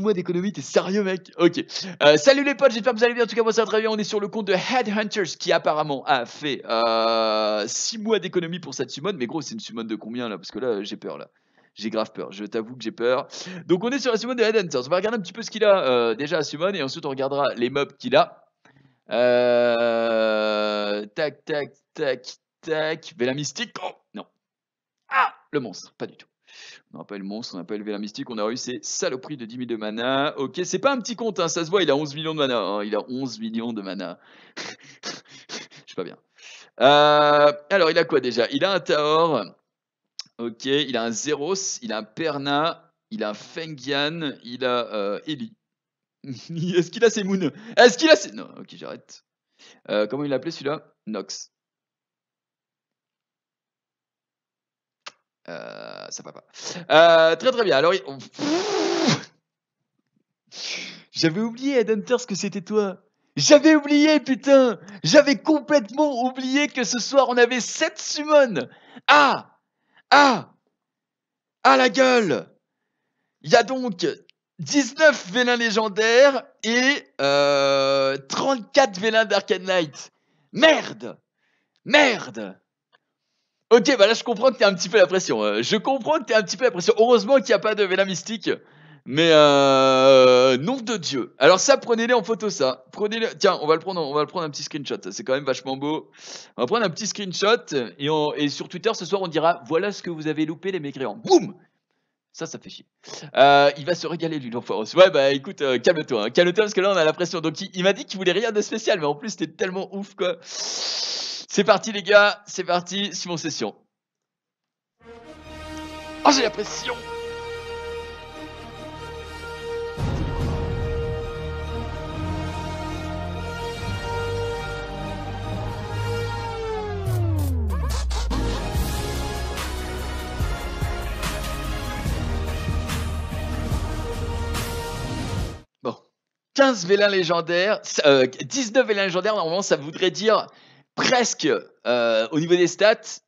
mois d'économie, t'es sérieux mec Ok. Euh, salut les potes, j'espère que vous allez bien. En tout cas, moi ça va très bien. On est sur le compte de Headhunters qui apparemment a fait euh, 6 mois d'économie pour cette summon. Mais gros, c'est une summon de combien là Parce que là, j'ai peur là. J'ai grave peur, je t'avoue que j'ai peur. Donc on est sur la summon de Headhunters. On va regarder un petit peu ce qu'il a euh, déjà à summon et ensuite on regardera les mobs qu'il a. Euh, tac, tac, tac, tac. Vela Mystique. Oh, non. Ah, le monstre, pas du tout. On n'a pas le monstre, on n'a pas élevé la mystique, on a eu ces saloperies de 10 000 de mana. Ok, c'est pas un petit compte, hein, ça se voit, il a 11 millions de mana. Hein, il a 11 millions de mana. Je suis pas bien. Euh, alors, il a quoi déjà Il a un Taor. Ok, il a un Zeros, il a un Perna, il a un Fengian, il a euh, Eli. Est-ce qu'il a ses Moon Est-ce qu'il a ses... Non, ok, j'arrête. Euh, comment il l'appelait celui-là Nox. Euh, ça va pas. Euh, très très bien. Alors, j'avais oublié, à que c'était toi. J'avais oublié, putain. J'avais complètement oublié que ce soir on avait 7 summon. Ah Ah à ah, la gueule Il y a donc 19 vélins légendaires et euh, 34 vélins Dark Knight. Merde Merde Ok, bah là je comprends que t'es un petit peu la pression. Hein. Je comprends que t'es un petit peu la pression. Heureusement qu'il n'y a pas de Vélamystique Mystique. Mais euh, nom de Dieu. Alors ça, prenez-les en photo, ça. prenez le Tiens, on va le prendre, on va le prendre un petit screenshot. C'est quand même vachement beau. On va prendre un petit screenshot et, on, et sur Twitter ce soir, on dira voilà ce que vous avez loupé, les mécréants. Boum. Ça, ça fait chier. Euh, il va se régaler, lui, l'enfoiré. Ouais, bah écoute, euh, calme-toi. Hein. Calme-toi parce que là, on a la pression. Donc, il, il m'a dit qu'il voulait rien de spécial, mais en plus, c'était tellement ouf, quoi. C'est parti les gars, c'est parti, mon Session. Oh j'ai la pression Bon, 15 vélins légendaires, euh, 19 vélins légendaires, normalement ça voudrait dire presque euh, au niveau des stats,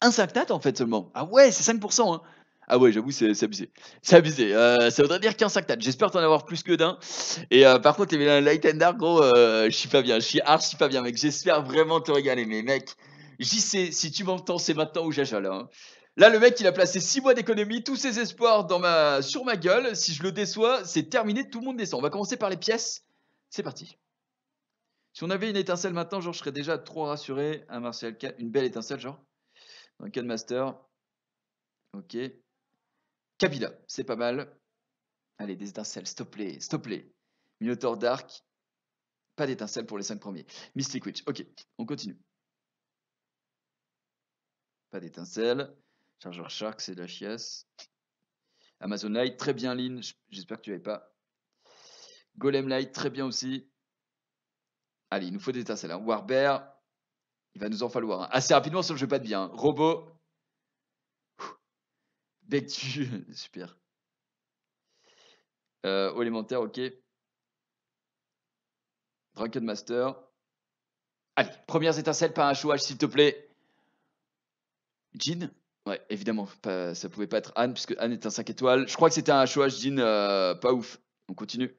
un sanctat en fait seulement. Ah ouais, c'est 5%. Hein. Ah ouais, j'avoue, c'est abusé. C'est abusé. Euh, ça voudrait dire qu'un sanctat. J'espère t'en avoir plus que d'un. Et euh, par contre, les Light and Dark, gros, je suis pas bien. Je suis archi pas bien, mec. J'espère vraiment te régaler. Mais mec, j'y sais, si tu m'entends, c'est maintenant ou j'achale. Hein. Là, le mec, il a placé 6 mois d'économie, tous ses espoirs dans ma... sur ma gueule. Si je le déçois, c'est terminé, tout le monde descend. On va commencer par les pièces. C'est parti. Si on avait une étincelle maintenant, genre, je serais déjà trop rassuré. Un Martial une belle étincelle, genre. Donc, le Master. Ok. Kabila, c'est pas mal. Allez, des étincelles, stop les, stop les. Minotaur Dark, pas d'étincelle pour les 5 premiers. Mystic Witch, ok, on continue. Pas d'étincelle. Chargeur Shark, c'est de la chiasse. Amazon Light, très bien, Lynn. J'espère que tu n'avais pas. Golem Light, très bien aussi. Allez, il nous faut des étincelles. Hein. Warbear, il va nous en falloir. Hein. Assez rapidement, sinon je vais pas de bien. Hein. Robot. Bectu, super. Euh, élémentaire, ok. Drunken Master. Allez, premières étincelles, pas un chouage, s'il te plaît. Jean Ouais, évidemment, ça ça pouvait pas être Anne, puisque Anne est un 5 étoiles. Je crois que c'était un chouage Jean, euh, pas ouf. On continue.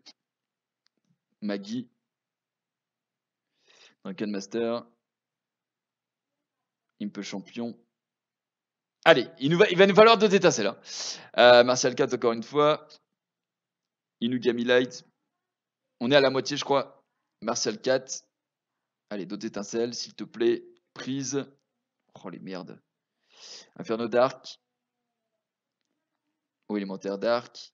Maggie. Ken Master. peu champion. Allez, il, nous va, il va nous falloir deux étincelles. Euh, Martial 4 encore une fois. Inugami Light. On est à la moitié, je crois. Martial 4. Allez, deux étincelles, s'il te plaît. Prise. Oh les merdes. Inferno Dark. Ou oh, élémentaire Dark.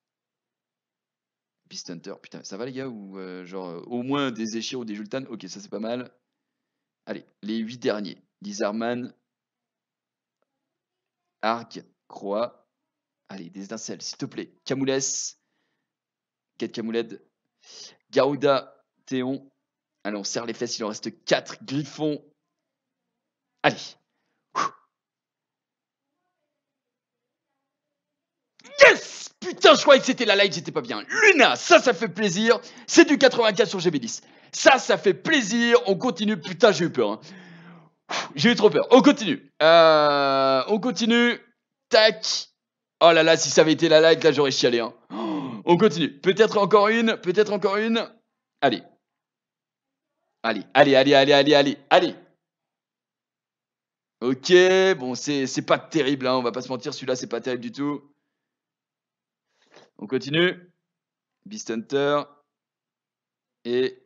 Beast Hunter. Putain, ça va les gars Ou euh, genre euh, au moins des échires ou des Jultan Ok, ça c'est pas mal. Allez, les huit derniers. Lizarman, Arg, Croix. Allez, des étincelles, s'il te plaît. Camoules, Quatre Camouled, Gauda, Théon. Allez, on serre les fesses, il en reste 4. Griffon. Allez. Yes Putain, je croyais que c'était la live, j'étais pas bien. Luna, ça, ça fait plaisir. C'est du 84 sur GB10. Ça, ça fait plaisir. On continue. Putain, j'ai eu peur. Hein. J'ai eu trop peur. On continue. Euh, on continue. Tac. Oh là là, si ça avait été la like, là, j'aurais chialé. Hein. Oh, on continue. Peut-être encore une. Peut-être encore une. Allez. Allez, allez, allez, allez, allez, allez, allez. Ok, bon, c'est pas terrible, hein. on va pas se mentir, celui-là, c'est pas terrible du tout. On continue. Beast Hunter. Et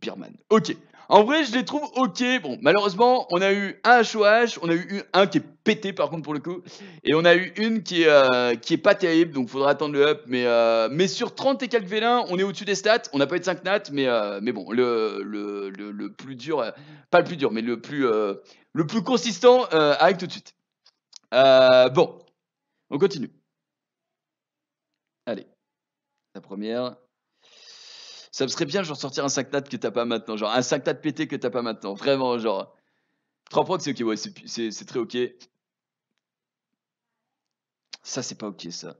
birman. Ok. En vrai, je les trouve ok. Bon, malheureusement, on a eu un HOH, on a eu un qui est pété par contre pour le coup, et on a eu une qui est, euh, pas terrible, donc faudra attendre le up. Mais, euh, sur 30 et quelques vélins, on est au-dessus des stats, on n'a pas eu de 5 nats, euh, mais, bon, le, plus dur, pas le plus dur, mais le plus, consistant avec tout de suite. bon, on continue. Allez, la première. Ça me serait bien, genre, sortir un sac que t'as pas maintenant. Genre, un sac pété que t'as pas maintenant. Vraiment, genre. 3 prods, c'est ok, ouais, c'est très ok. Ça, c'est pas ok, ça.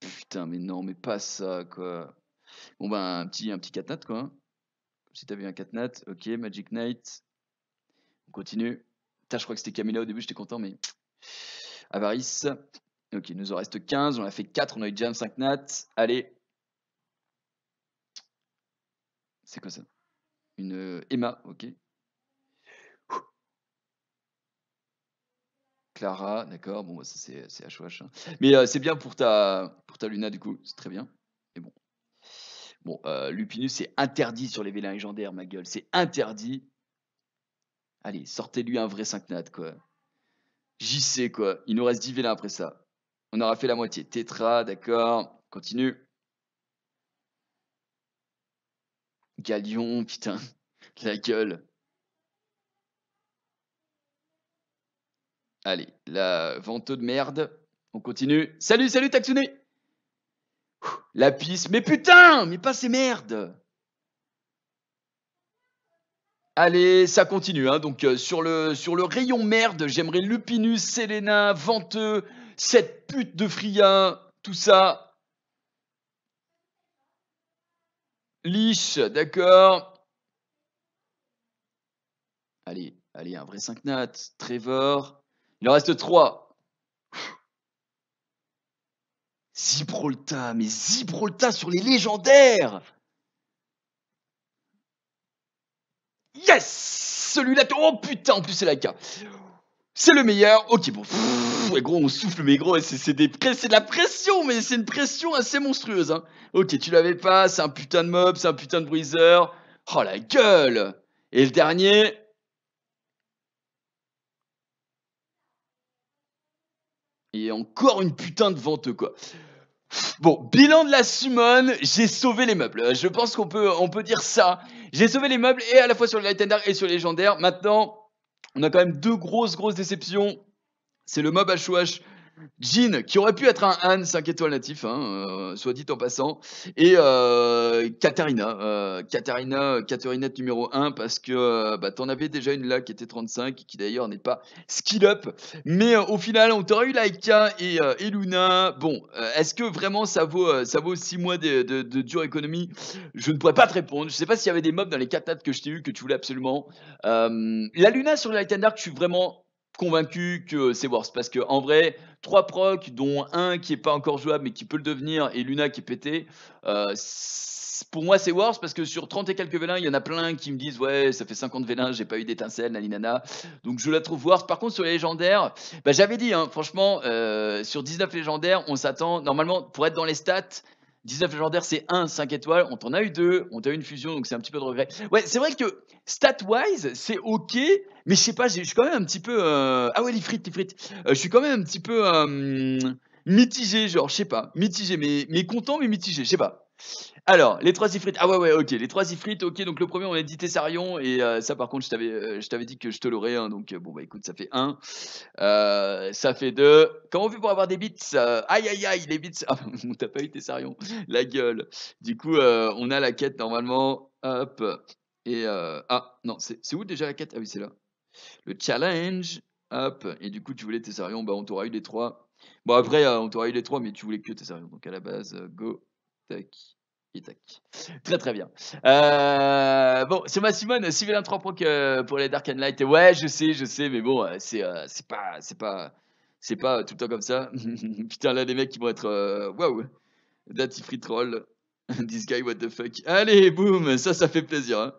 Putain, mais non, mais pas ça, quoi. Bon, ben, un petit, un petit quoi. Si hein. si t'avais un 4 nat Ok, Magic Knight. On continue. Putain, je crois que c'était Camilla au début, j'étais content, mais. Avarice. Ok, il nous en reste 15. On a fait 4, on a eu un 5 nat. Allez, C'est quoi ça Une euh, Emma, ok. Clara, d'accord, bon, bah, ça c'est HOH. Hein. Mais euh, c'est bien pour ta, pour ta Luna, du coup, c'est très bien. Mais bon. Bon, euh, Lupinus, c'est interdit sur les vélins légendaires, ma gueule, c'est interdit. Allez, sortez-lui un vrai 5 nat, quoi. sais, quoi. Il nous reste 10 vélins après ça. On aura fait la moitié. Tétra, d'accord. Continue. Galion, putain, la gueule. Allez, la venteux de merde. On continue. Salut, salut Taxune La pisse. Mais putain, mais pas ces merdes Allez, ça continue. Hein. Donc euh, sur, le, sur le rayon merde, j'aimerais Lupinus, Selena, Venteux, cette pute de Fria, tout ça. Lich, d'accord. Allez, allez, un vrai 5 nat. Trevor. Il en reste 3. Zibrolta, mais Zibrolta sur les légendaires Yes Celui-là, oh putain, en plus c'est la K. C'est le meilleur. Ok, bon. gros, on souffle, mais gros, c'est de la pression, mais c'est une pression assez monstrueuse. Hein. Ok, tu l'avais pas, c'est un putain de mob, c'est un putain de briseur. Oh la gueule Et le dernier. Et encore une putain de vente, quoi. Bon, bilan de la summon, j'ai sauvé les meubles. Euh, je pense qu'on peut, on peut dire ça. J'ai sauvé les meubles et à la fois sur le Lightender et sur le légendaire. Maintenant, on a quand même deux grosses, grosses déceptions. C'est le Mob à chouache Jean, qui aurait pu être un Han 5 étoiles natif, hein, euh, soit dit en passant, et euh, Katarina, euh, Katarina, numéro 1, parce que euh, bah, t'en avais déjà une là qui était 35, qui d'ailleurs n'est pas skill up, mais euh, au final on t'aurait eu Laika et, et Luna, bon, est-ce que vraiment ça vaut, ça vaut 6 mois de, de, économie Je ne pourrais pas te répondre, je sais pas s'il y avait des mobs dans les 4 que je t'ai eu que tu voulais absolument. la Luna sur Light and Dark, je suis vraiment convaincu que c'est worse parce que en vrai, trois procs dont un qui est pas encore jouable mais qui peut le devenir et Luna qui est pété. Euh, pour moi, c'est worse parce que sur 30 et quelques vélins, il y en a plein qui me disent Ouais, ça fait 50 vélins, j'ai pas eu d'étincelle, naninana. Donc je la trouve worse. Par contre, sur les légendaires, bah, j'avais dit, hein, franchement, euh, sur 19 légendaires, on s'attend normalement pour être dans les stats 19 légendaires, c'est 1, 5 étoiles. On t'en a eu 2, on t'a eu une fusion, donc c'est un petit peu de regret. Ouais, c'est vrai que stat-wise, c'est ok, mais je sais pas, je suis quand même un petit peu. Euh, ah ouais, les frites, les frites. Euh, je suis quand même un petit peu. Euh, mitigé, genre, je sais pas, mitigé, mais, mais content, mais mitigé, je sais pas. Alors, les trois ifrites. Ah ouais, ouais, ok. Les trois ifrites, ok. Donc, le premier, on a dit Tessarion. Et euh, ça, par contre, euh, je t'avais, dit que je te l'aurais. donc, euh, bon, bah écoute, ça fait 1. ça fait 2. Comment on fait pour avoir des bits Aïe, aïe, aïe, les bits. Ah, on t'a pas eu Tessarion. La gueule. Du coup, on a la quête normalement. Hop. Et. ah, non, c'est où déjà la quête Ah oui, c'est là. Le challenge. Hop. Et du coup, tu voulais Tessarion. Bah, on t'aura eu les trois. Bon, après, on t'aura eu les trois, mais tu voulais que Tessarion. Donc, à la base, go. Et Très très bien. Euh, bon, c'est ma Simone, Sylvain 3 Pro que pour les Dark and Light. Ouais, je sais, je sais, mais bon, euh, euh, c'est pas c'est pas c'est pas tout le temps comme ça. Putain, là les mecs qui vont être waouh. Wow. Dati free troll. This guy, what the fuck. Allez, boum, ça, ça fait plaisir. Hein.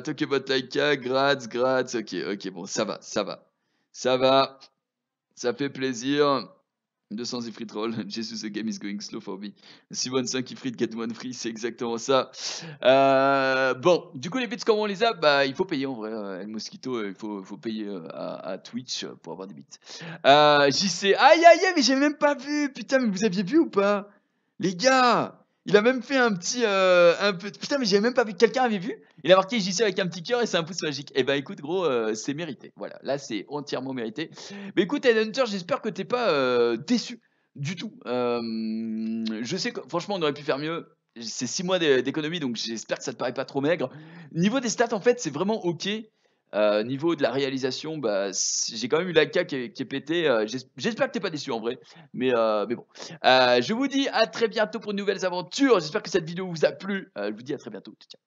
talk about Laika, grats grats Ok, ok, bon, ça va, ça va. Ça va, ça fait plaisir. 200 ifrit roll, Jesus the game is going slow for me. Si 1 5 ifrit, get one free, c'est exactement ça. Euh, bon, du coup les bits comment on les a Bah il faut payer en vrai, El euh, Mosquito, euh, il faut, faut payer à, Twitch pour avoir des bits. Euh, JC, aïe aïe aïe mais j'ai même pas vu, putain mais vous aviez vu ou pas Les gars il a même fait un petit. Euh, un peu... Putain, mais j'avais même pas vu. Quelqu'un avait vu Il a marqué suis avec un petit cœur et c'est un pouce magique. Eh ben écoute, gros, euh, c'est mérité. Voilà, là, c'est entièrement mérité. Mais écoute, Hunter j'espère que t'es pas euh, déçu du tout. je sais que, franchement, on aurait pu faire mieux c'est 6 mois d'économie, donc j'espère que ça te paraît pas trop maigre. Niveau des stats, en fait, c'est vraiment ok. Euh, niveau de la réalisation, bah, j'ai quand même eu la qui, qui est pété. Euh, j'espère que t'es pas déçu en vrai, mais, euh, mais bon. je vous dis à très bientôt pour de nouvelles aventures. J'espère que cette vidéo vous a plu. je vous dis à très bientôt. Ciao.